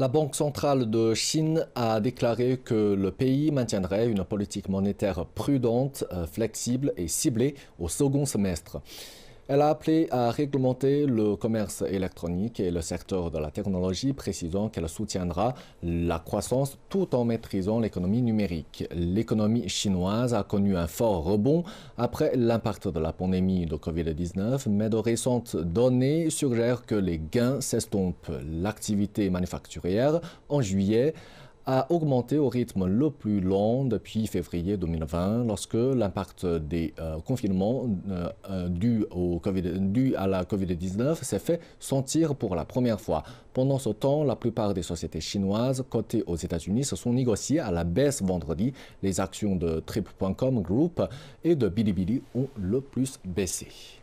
La Banque centrale de Chine a déclaré que le pays maintiendrait une politique monétaire prudente, euh, flexible et ciblée au second semestre. Elle a appelé à réglementer le commerce électronique et le secteur de la technologie, précisant qu'elle soutiendra la croissance tout en maîtrisant l'économie numérique. L'économie chinoise a connu un fort rebond après l'impact de la pandémie de Covid-19, mais de récentes données suggèrent que les gains s'estompent. L'activité manufacturière en juillet a augmenté au rythme le plus lent depuis février 2020, lorsque l'impact des euh, confinements euh, euh, au COVID, dû à la COVID-19 s'est fait sentir pour la première fois. Pendant ce temps, la plupart des sociétés chinoises cotées aux États-Unis se sont négociées à la baisse vendredi. Les actions de Trip.com Group et de Bilibili ont le plus baissé.